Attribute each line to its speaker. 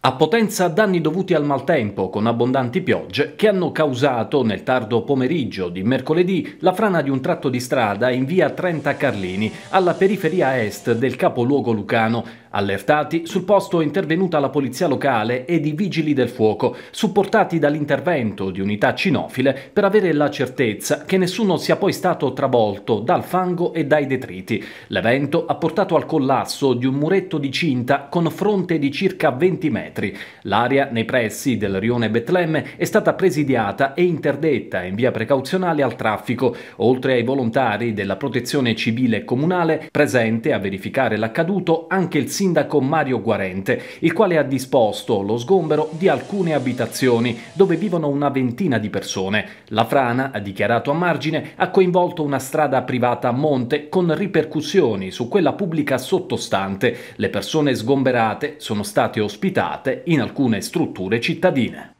Speaker 1: A Potenza danni dovuti al maltempo con abbondanti piogge che hanno causato nel tardo pomeriggio di mercoledì la frana di un tratto di strada in via 30 Carlini alla periferia est del capoluogo lucano. Allertati, sul posto è intervenuta la polizia locale ed i vigili del fuoco, supportati dall'intervento di unità cinofile per avere la certezza che nessuno sia poi stato travolto dal fango e dai detriti. L'evento ha portato al collasso di un muretto di cinta con fronte di circa 20 metri metri. L'area nei pressi del rione Betlemme è stata presidiata e interdetta in via precauzionale al traffico, oltre ai volontari della protezione civile comunale presente a verificare l'accaduto anche il sindaco Mario Guarente, il quale ha disposto lo sgombero di alcune abitazioni dove vivono una ventina di persone. La frana, ha dichiarato a margine, ha coinvolto una strada privata a monte con ripercussioni su quella pubblica sottostante. Le persone sgomberate sono state ospitate utilizzate in alcune strutture cittadine.